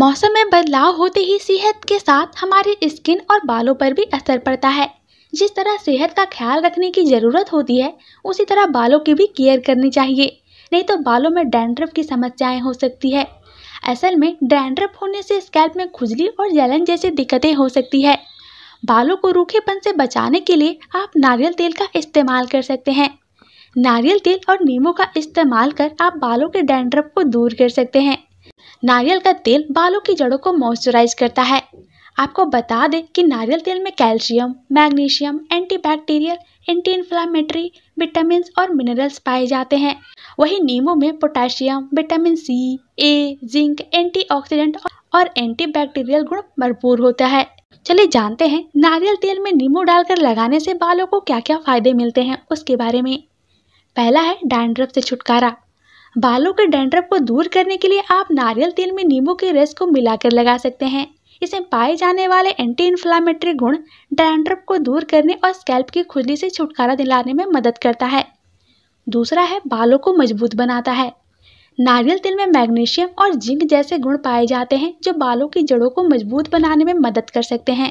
मौसम में बदलाव होते ही सेहत के साथ हमारे स्किन और बालों पर भी असर पड़ता है जिस तरह सेहत का ख्याल रखने की ज़रूरत होती है उसी तरह बालों की भी केयर करनी चाहिए नहीं तो बालों में डैंड्रफ की समस्याएं हो सकती है असल में डैंड्रफ होने से स्कैल्प में खुजली और जलन जैसी दिक्कतें हो सकती है बालों को रूखेपन से बचाने के लिए आप नारियल तेल का इस्तेमाल कर सकते हैं नारियल तेल और नींबू का इस्तेमाल कर आप बालों के डैंड्रफ को दूर कर सकते हैं नारियल का तेल बालों की जड़ों को मॉइस्चराइज करता है आपको बता दें कि नारियल तेल में calcium magnesium antibacterial anti inflammatory vitamin और मिनरल्स पाए जाते हैं वही नींबू में potassium vitamin C A zinc antioxidant और एंटीबैक्टीरियल गुण भरपूर होता है चलिए जानते हैं नारियल तेल में नींबू डालकर लगाने से बालों को क्या क्या फायदे मिलते हैं उसके बारे में पहला है डैंड्रफ से छुटकारा बालों के डेंड्रफ को दूर करने के लिए आप नारियल तेल में नींबू के रस को मिलाकर लगा सकते हैं इसमें पाए जाने वाले एंटी इन्फ्लामेटरी गुण डेंड्रफ को दूर करने और स्कैल्प की खुजली से छुटकारा दिलाने में मदद करता है दूसरा है बालों को मजबूत बनाता है नारियल तेल में मैग्नीशियम और जिंक जैसे गुण पाए जाते हैं जो बालों की जड़ों को मजबूत बनाने में मदद कर सकते हैं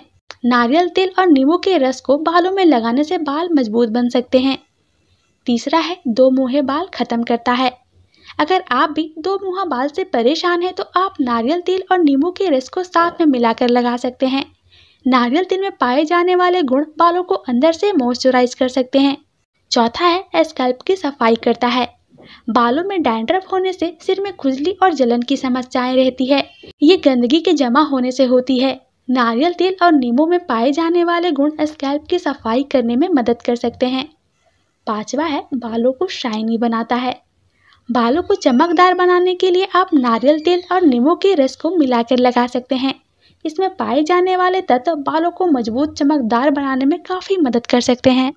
नारियल तेल और नींबू के रस को बालों में लगाने से बाल मजबूत बन सकते हैं तीसरा है दो मुहे बाल खत्म करता है अगर आप भी दो मुहा बाल से परेशान हैं तो आप नारियल तेल और नींबू के रस को साथ में मिलाकर लगा सकते हैं नारियल तेल में पाए जाने वाले गुण बालों को अंदर से मॉइस्चराइज कर सकते हैं चौथा है स्कैल्प की सफाई करता है बालों में डैंड्रफ होने से सिर में खुजली और जलन की समस्याएं रहती है ये गंदगी के जमा होने से होती है नारियल तेल और नींबू में पाए जाने वाले गुण स्कैल्प की सफाई करने में मदद कर सकते हैं पांचवा है बालों को शाइनी बनाता है बालों को चमकदार बनाने के लिए आप नारियल तेल और नींबू के रस को मिलाकर लगा सकते हैं इसमें पाए जाने वाले तत्व बालों को मजबूत चमकदार बनाने में काफ़ी मदद कर सकते हैं